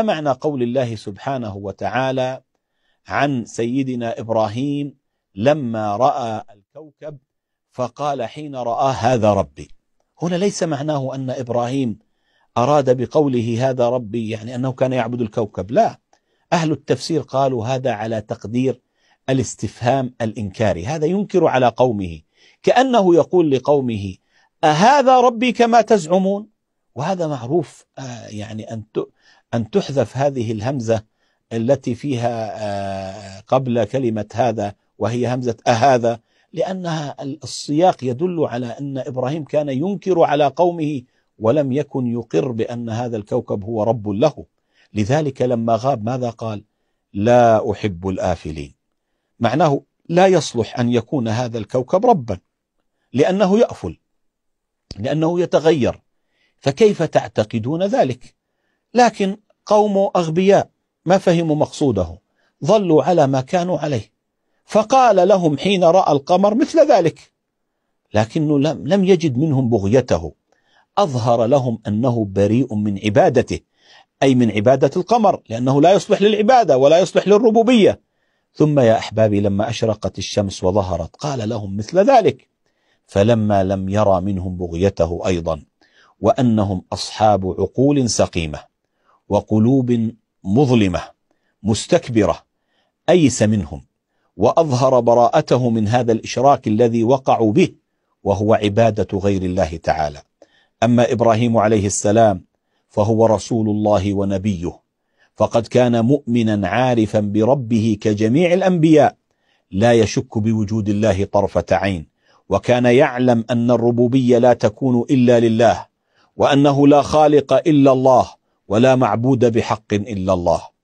فمعنى قول الله سبحانه وتعالى عن سيدنا ابراهيم لما راى الكوكب فقال حين راه هذا ربي هنا ليس معناه ان ابراهيم اراد بقوله هذا ربي يعني انه كان يعبد الكوكب لا اهل التفسير قالوا هذا على تقدير الاستفهام الانكاري هذا ينكر على قومه كانه يقول لقومه اهذا ربي كما تزعمون وهذا معروف آه، يعني أن أن تحذف هذه الهمزة التي فيها آه، قبل كلمة هذا وهي همزة أهذا لأنها السياق يدل على أن إبراهيم كان ينكر على قومه ولم يكن يقر بأن هذا الكوكب هو رب له لذلك لما غاب ماذا قال لا أحب الآفلين معناه لا يصلح أن يكون هذا الكوكب ربا لأنه يأفل لأنه يتغير فكيف تعتقدون ذلك لكن قوم أغبياء ما فهموا مقصوده ظلوا على ما كانوا عليه فقال لهم حين رأى القمر مثل ذلك لكنه لم, لم يجد منهم بغيته أظهر لهم أنه بريء من عبادته أي من عبادة القمر لأنه لا يصلح للعبادة ولا يصلح للربوبية ثم يا أحبابي لما أشرقت الشمس وظهرت قال لهم مثل ذلك فلما لم يرى منهم بغيته أيضا وأنهم أصحاب عقول سقيمة وقلوب مظلمة مستكبرة أيس منهم وأظهر براءته من هذا الإشراك الذي وقعوا به وهو عبادة غير الله تعالى أما إبراهيم عليه السلام فهو رسول الله ونبيه فقد كان مؤمنا عارفا بربه كجميع الأنبياء لا يشك بوجود الله طرفة عين وكان يعلم أن الربوبية لا تكون إلا لله وأنه لا خالق إلا الله ولا معبود بحق إلا الله